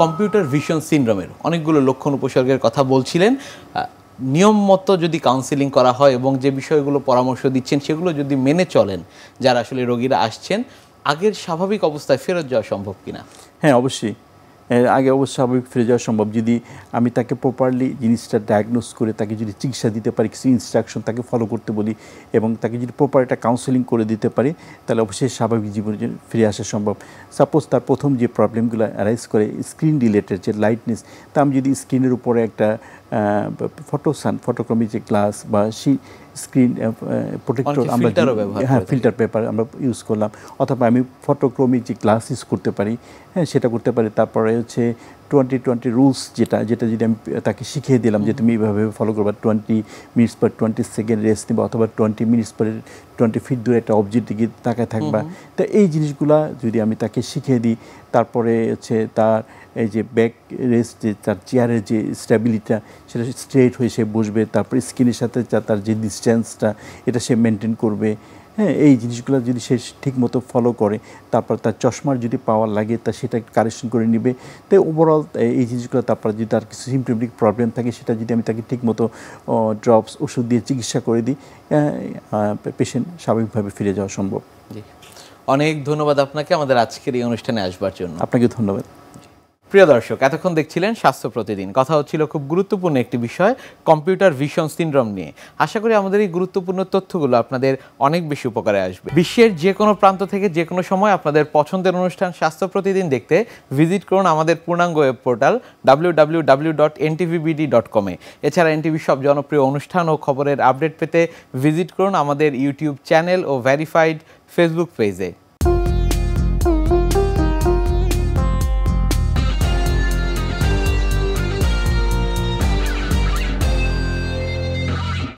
computer vision সিনড্রোমের অনেকগুলো লক্ষণ উপসর্গের কথা বলছিলেন নিয়ম মতো যদি কাউন্সিলিং করা হয় এবং যে বিষয়গুলো পরামর্শ দিচ্ছেন সেগুলো যদি মেনে চলেন যারা আসলে রোগীরা আসছেন আগের স্বাভাবিক অবস্থায় ফেরত যাওয়া সম্ভব কিনা হ্যাঁ অবশ্যই আগে অবশ্য স্বাভাবিক ফিরে যাওয়া সম্ভব যদি আমি তাকে প্রপারলি জিনিসটা ডায়াগনোস করে তাকে যদি চিকিৎসা দিতে পারি কিছু ইনস্ট্রাকশন তাকে ফলো করতে বলি এবং তাকে যদি প্রপার একটা কাউন্সেলিং করে দিতে পারি তাহলে অবশ্যই স্বাভাবিক জীবনের জন্য ফিরে আসা সম্ভব সাপোজ তার প্রথম যে প্রবলেমগুলো অ্যারাইজ করে স্ক্রিন রিলেটেড যে লাইটনেস তা আমি যদি স্ক্রিনের উপরে একটা ফটোসান ফটোক্রমি যে গ্লাস বা সেই স্ক্রিন প্রোটেক্টর আমরা হ্যাঁ ফিল্টার পেপার আমরা ইউজ করলাম অথবা আমি ফটোক্রোমিক যে গ্লাস ইউজ করতে পারি হ্যাঁ সেটা করতে পারি তারপরে হচ্ছে টোয়েন্টি টোয়েন্টি রুলস যেটা যেটা যদি আমি তাকে শিখিয়ে দিলাম যে তুমি এইভাবে ফলো করবা twenty minutes per twenty second rest নিবা অথবা twenty minutes per twenty feet দূরে একটা অবজেক্ট দিকে তাকায় থাকবা তো এই জিনিসগুলা যদি আমি তাকে শিখিয়ে দিই তারপরে হচ্ছে তার এই যে ব্যাক রেস্ট যে তার চেয়ারের যে স্ট্যাবিলিটা সেটা স্ট্রেট হয়ে সে বসবে তারপরে স্কিনের সাথে তার যে ডিস্ট্যান্সটা এটা সে মেনটেন করবে হ্যাঁ এই জিনিসগুলো যদি সে ঠিকমতো ফলো করে তারপর তার চশমার যদি পাওয়ার লাগে তা সেটা কারেকশন করে নেবে তাই ওভারঅল এই জিনিসগুলো তারপর যদি তার কিছু সিমটমেটিক প্রবলেম থাকে সেটা যদি আমি তাকে ঠিকমতো ড্রপস ওষুধ দিয়ে চিকিৎসা করে দিই পেশেন্ট স্বাভাবিকভাবে ফিরে যাওয়া সম্ভব অনেক ধন্যবাদ আপনাকে আমাদের আজকের এই অনুষ্ঠানে আসবার জন্য আপনাকে ধন্যবাদ প্রিয় দর্শক এতক্ষণ দেখছিলেন স্বাস্থ্য প্রতিদিন কথা হচ্ছিল খুব গুরুত্বপূর্ণ একটি বিষয় কম্পিউটার ভিশন সিন্ড্রোম নিয়ে আশা করি আমাদের এই গুরুত্বপূর্ণ তথ্যগুলো আপনাদের অনেক বেশি উপকারে আসবে বিশ্বের যে কোনো প্রান্ত থেকে যে কোনো সময় আপনাদের পছন্দের অনুষ্ঠান স্বাস্থ্য প্রতিদিন দেখতে ভিজিট করুন আমাদের পূর্ণাঙ্গ web portal W W W dot NTVBD dot এছাড়া এনটিভি সব জনপ্রিয় অনুষ্ঠান ও খবরের আপডেট পেতে ভিজিট করুন আমাদের ইউটিউব চ্যানেল ও ভ্যারিফাইড ফেসবুক পেজে